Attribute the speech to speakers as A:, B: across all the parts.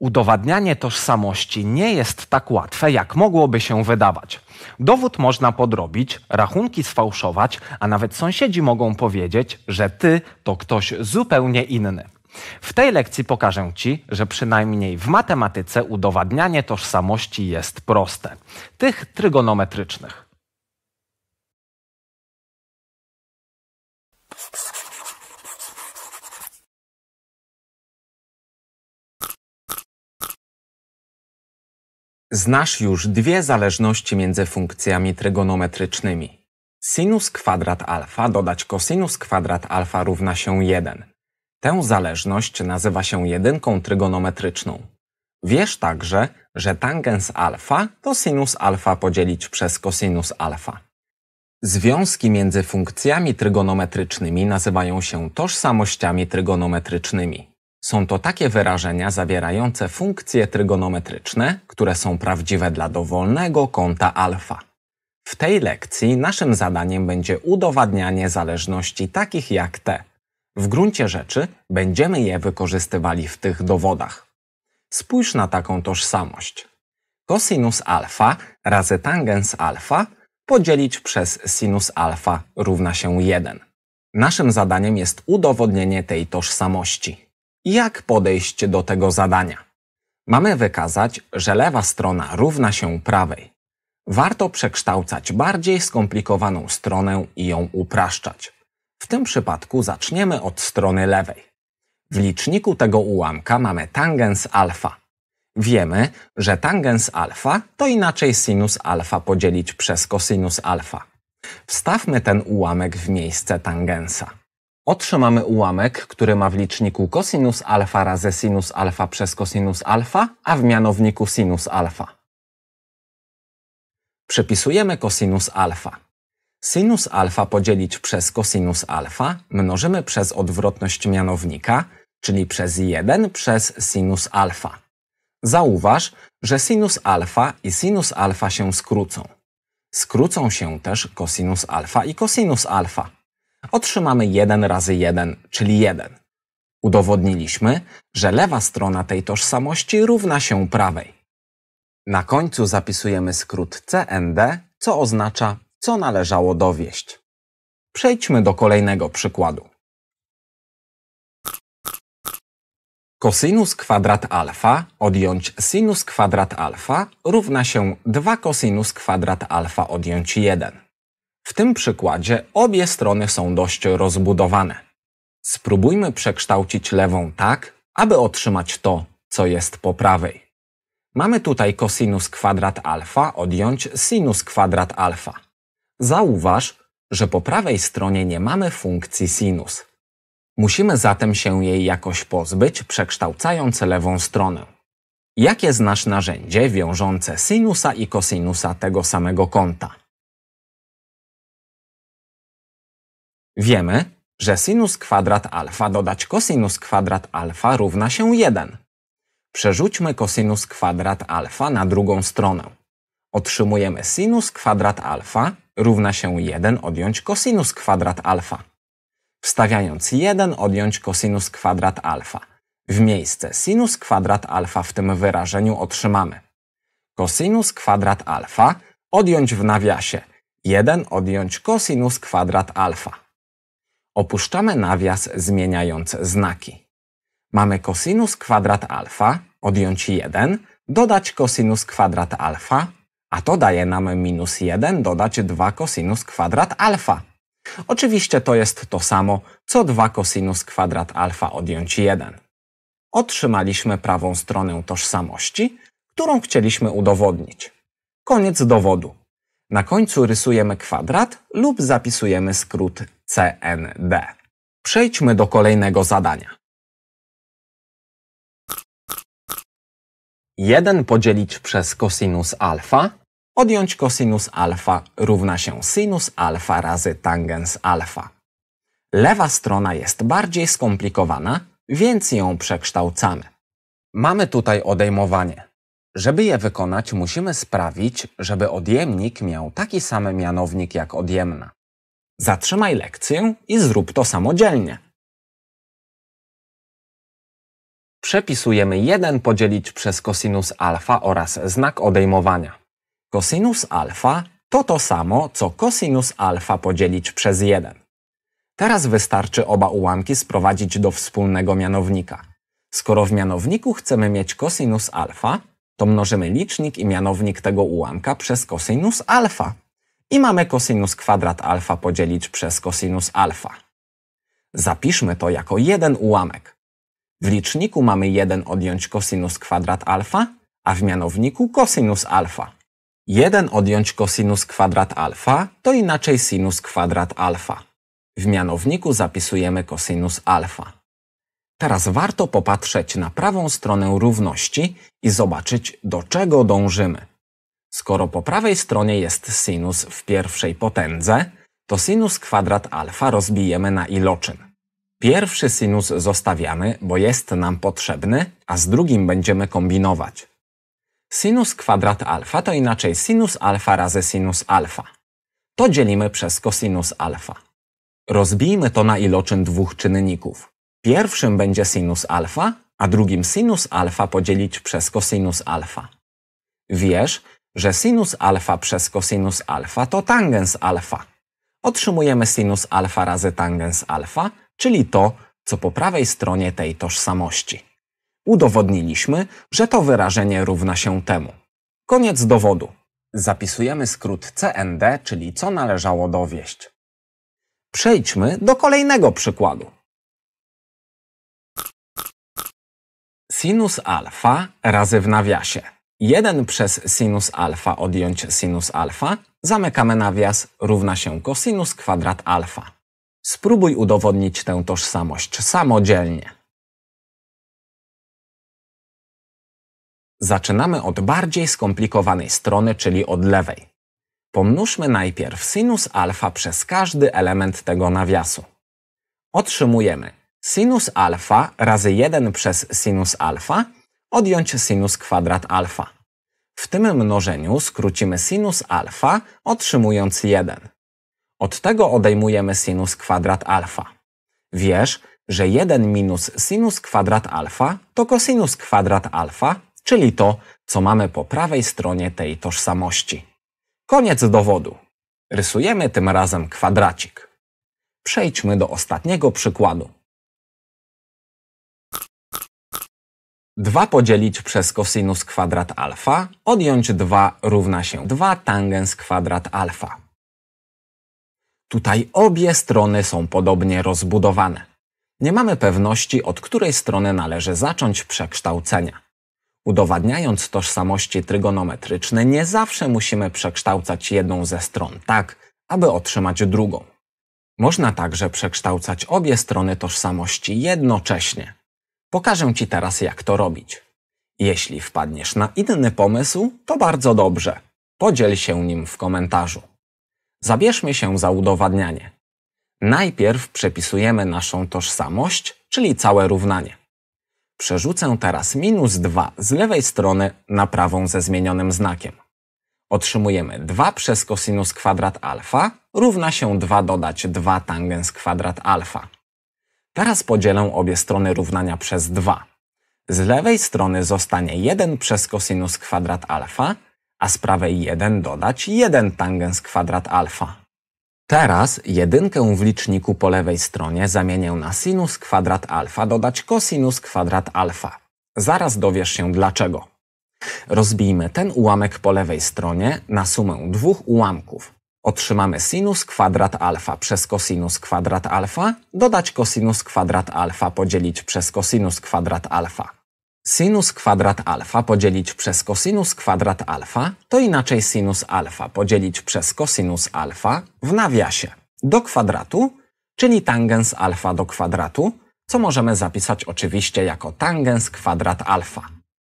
A: Udowadnianie tożsamości nie jest tak łatwe, jak mogłoby się wydawać. Dowód można podrobić, rachunki sfałszować, a nawet sąsiedzi mogą powiedzieć, że ty to ktoś zupełnie inny. W tej lekcji pokażę Ci, że przynajmniej w matematyce udowadnianie tożsamości jest proste tych trygonometrycznych. Znasz już dwie zależności między funkcjami trygonometrycznymi. Sinus kwadrat alfa dodać kosinus kwadrat alfa równa się 1. Tę zależność nazywa się jedynką trygonometryczną. Wiesz także, że tangens alfa to sinus alfa podzielić przez kosinus alfa. Związki między funkcjami trygonometrycznymi nazywają się tożsamościami trygonometrycznymi. Są to takie wyrażenia zawierające funkcje trygonometryczne, które są prawdziwe dla dowolnego kąta alfa. W tej lekcji naszym zadaniem będzie udowadnianie zależności takich jak te. W gruncie rzeczy będziemy je wykorzystywali w tych dowodach. Spójrz na taką tożsamość. Cosinus alfa razy tangens alfa podzielić przez sinus alfa równa się 1. Naszym zadaniem jest udowodnienie tej tożsamości. Jak podejść do tego zadania? Mamy wykazać, że lewa strona równa się prawej. Warto przekształcać bardziej skomplikowaną stronę i ją upraszczać. W tym przypadku zaczniemy od strony lewej. W liczniku tego ułamka mamy tangens alfa. Wiemy, że tangens alfa to inaczej sinus alfa podzielić przez kosinus alfa. Wstawmy ten ułamek w miejsce tangensa. Otrzymamy ułamek, który ma w liczniku cosinus alfa razy sinus alfa przez cosinus alfa, a w mianowniku sinus alfa. Przepisujemy cosinus alfa. Sinus alfa podzielić przez cosinus alfa mnożymy przez odwrotność mianownika, czyli przez 1 przez sinus alfa. Zauważ, że sinus alfa i sinus alfa się skrócą. Skrócą się też cosinus alfa i cosinus alfa otrzymamy 1 razy 1, czyli 1. Udowodniliśmy, że lewa strona tej tożsamości równa się prawej. Na końcu zapisujemy skrót CND, co oznacza, co należało dowieść. Przejdźmy do kolejnego przykładu. Kosinus kwadrat alfa odjąć sinus kwadrat alfa równa się 2 kosinus kwadrat alfa odjąć 1. W tym przykładzie obie strony są dość rozbudowane. Spróbujmy przekształcić lewą tak, aby otrzymać to, co jest po prawej. Mamy tutaj cosinus kwadrat alfa odjąć sinus kwadrat alfa. Zauważ, że po prawej stronie nie mamy funkcji sinus. Musimy zatem się jej jakoś pozbyć, przekształcając lewą stronę. Jakie znasz narzędzie wiążące sinusa i kosinusa tego samego kąta? Wiemy, że sinus kwadrat alfa dodać kosinus kwadrat alfa równa się 1. Przerzućmy kosinus kwadrat alfa na drugą stronę. Otrzymujemy sinus kwadrat alfa równa się 1 odjąć kosinus kwadrat alfa. Wstawiając 1 odjąć kosinus kwadrat alfa. W miejsce sinus kwadrat alfa w tym wyrażeniu otrzymamy kosinus kwadrat alfa odjąć w nawiasie 1 odjąć kosinus kwadrat alfa. Opuszczamy nawias zmieniając znaki. Mamy kosinus kwadrat alfa, odjąć 1, dodać kosinus kwadrat alfa, a to daje nam minus 1 dodać 2 kosinus kwadrat alfa. Oczywiście to jest to samo, co 2 kosinus kwadrat alfa odjąć 1. Otrzymaliśmy prawą stronę tożsamości, którą chcieliśmy udowodnić. Koniec dowodu. Na końcu rysujemy kwadrat lub zapisujemy skrót CND. Przejdźmy do kolejnego zadania. 1 podzielić przez cosinus alfa, odjąć cosinus alfa równa się sinus alfa razy tangens alfa. Lewa strona jest bardziej skomplikowana, więc ją przekształcamy. Mamy tutaj odejmowanie. Żeby je wykonać, musimy sprawić, żeby odjemnik miał taki sam mianownik jak odjemna. Zatrzymaj lekcję i zrób to samodzielnie. Przepisujemy 1 podzielić przez kosinus alfa oraz znak odejmowania. Kosinus alfa to to samo, co kosinus alfa podzielić przez 1. Teraz wystarczy oba ułamki sprowadzić do wspólnego mianownika. Skoro w mianowniku chcemy mieć kosinus alfa, to mnożymy licznik i mianownik tego ułamka przez kosinus alfa i mamy kosinus kwadrat alfa podzielić przez kosinus alfa. Zapiszmy to jako jeden ułamek. W liczniku mamy 1 odjąć kosinus kwadrat alfa, a w mianowniku kosinus alfa. 1 odjąć kosinus kwadrat alfa to inaczej sinus kwadrat alfa. W mianowniku zapisujemy kosinus alfa. Teraz warto popatrzeć na prawą stronę równości i zobaczyć, do czego dążymy. Skoro po prawej stronie jest sinus w pierwszej potędze, to sinus kwadrat alfa rozbijemy na iloczyn. Pierwszy sinus zostawiamy, bo jest nam potrzebny, a z drugim będziemy kombinować. Sinus kwadrat alfa to inaczej sinus alfa razy sinus alfa. To dzielimy przez kosinus alfa. Rozbijmy to na iloczyn dwóch czynników. Pierwszym będzie sinus alfa, a drugim sinus alfa podzielić przez kosinus alfa. Wiesz, że sinus alfa przez cosinus alfa to tangens alfa. Otrzymujemy sinus alfa razy tangens alfa, czyli to, co po prawej stronie tej tożsamości. Udowodniliśmy, że to wyrażenie równa się temu. Koniec dowodu. Zapisujemy skrót CND, czyli co należało dowieść. Przejdźmy do kolejnego przykładu. Sinus alfa razy w nawiasie 1 przez sinus alfa odjąć sinus alfa, zamykamy nawias, równa się kosinus kwadrat alfa. Spróbuj udowodnić tę tożsamość samodzielnie. Zaczynamy od bardziej skomplikowanej strony, czyli od lewej. Pomnóżmy najpierw sinus alfa przez każdy element tego nawiasu. Otrzymujemy sinus alfa razy 1 przez sinus alfa odjąć sinus kwadrat alfa. W tym mnożeniu skrócimy sinus alfa, otrzymując 1. Od tego odejmujemy sinus kwadrat alfa. Wiesz, że 1 minus sinus kwadrat alfa to kosinus kwadrat alfa, czyli to, co mamy po prawej stronie tej tożsamości. Koniec dowodu. Rysujemy tym razem kwadracik. Przejdźmy do ostatniego przykładu. 2 podzielić przez kosinus kwadrat alfa, odjąć 2 równa się 2 tangens kwadrat alfa. Tutaj obie strony są podobnie rozbudowane. Nie mamy pewności, od której strony należy zacząć przekształcenia. Udowadniając tożsamości trygonometryczne, nie zawsze musimy przekształcać jedną ze stron tak, aby otrzymać drugą. Można także przekształcać obie strony tożsamości jednocześnie, Pokażę Ci teraz, jak to robić. Jeśli wpadniesz na inny pomysł, to bardzo dobrze. Podziel się nim w komentarzu. Zabierzmy się za udowadnianie. Najpierw przepisujemy naszą tożsamość, czyli całe równanie. Przerzucę teraz minus 2 z lewej strony na prawą ze zmienionym znakiem. Otrzymujemy 2 przez kosinus kwadrat alfa równa się 2 dodać 2 tangens kwadrat alfa. Teraz podzielę obie strony równania przez 2. Z lewej strony zostanie 1 przez kosinus kwadrat alfa, a z prawej 1 dodać 1 tangens kwadrat alfa. Teraz jedynkę w liczniku po lewej stronie zamienię na sinus kwadrat alfa, dodać kosinus kwadrat alfa. Zaraz dowiesz się dlaczego. Rozbijmy ten ułamek po lewej stronie na sumę dwóch ułamków. Otrzymamy sinus kwadrat alfa przez kosinus kwadrat alfa, dodać kosinus kwadrat alfa podzielić przez kosinus kwadrat alfa. Sinus kwadrat alfa podzielić przez kosinus kwadrat alfa to inaczej sinus alfa podzielić przez kosinus alfa w nawiasie do kwadratu, czyli tangens alfa do kwadratu, co możemy zapisać oczywiście jako tangens kwadrat alfa.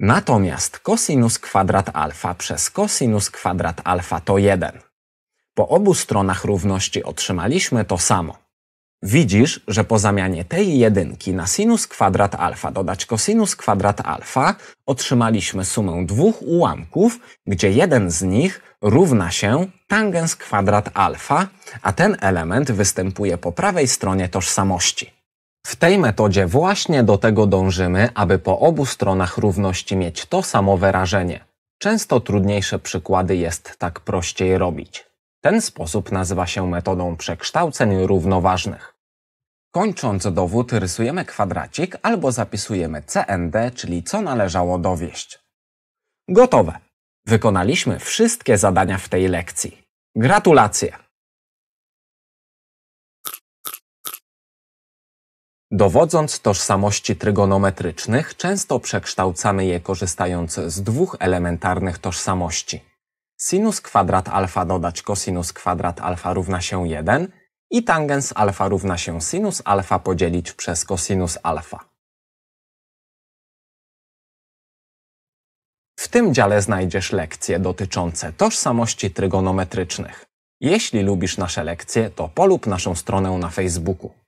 A: Natomiast kosinus kwadrat alfa przez kosinus kwadrat alfa to 1. Po obu stronach równości otrzymaliśmy to samo. Widzisz, że po zamianie tej jedynki na sinus kwadrat alfa dodać kosinus kwadrat alfa otrzymaliśmy sumę dwóch ułamków, gdzie jeden z nich równa się tangens kwadrat alfa, a ten element występuje po prawej stronie tożsamości. W tej metodzie właśnie do tego dążymy, aby po obu stronach równości mieć to samo wyrażenie. Często trudniejsze przykłady jest tak prościej robić. Ten sposób nazywa się metodą przekształceń równoważnych. Kończąc dowód rysujemy kwadracik albo zapisujemy CND, czyli co należało dowieść. Gotowe! Wykonaliśmy wszystkie zadania w tej lekcji. Gratulacje! Dowodząc tożsamości trygonometrycznych, często przekształcamy je korzystając z dwóch elementarnych tożsamości sinus kwadrat alfa dodać kosinus kwadrat alfa równa się 1 i tangens alfa równa się sinus alfa podzielić przez kosinus alfa. W tym dziale znajdziesz lekcje dotyczące tożsamości trygonometrycznych. Jeśli lubisz nasze lekcje, to polub naszą stronę na Facebooku.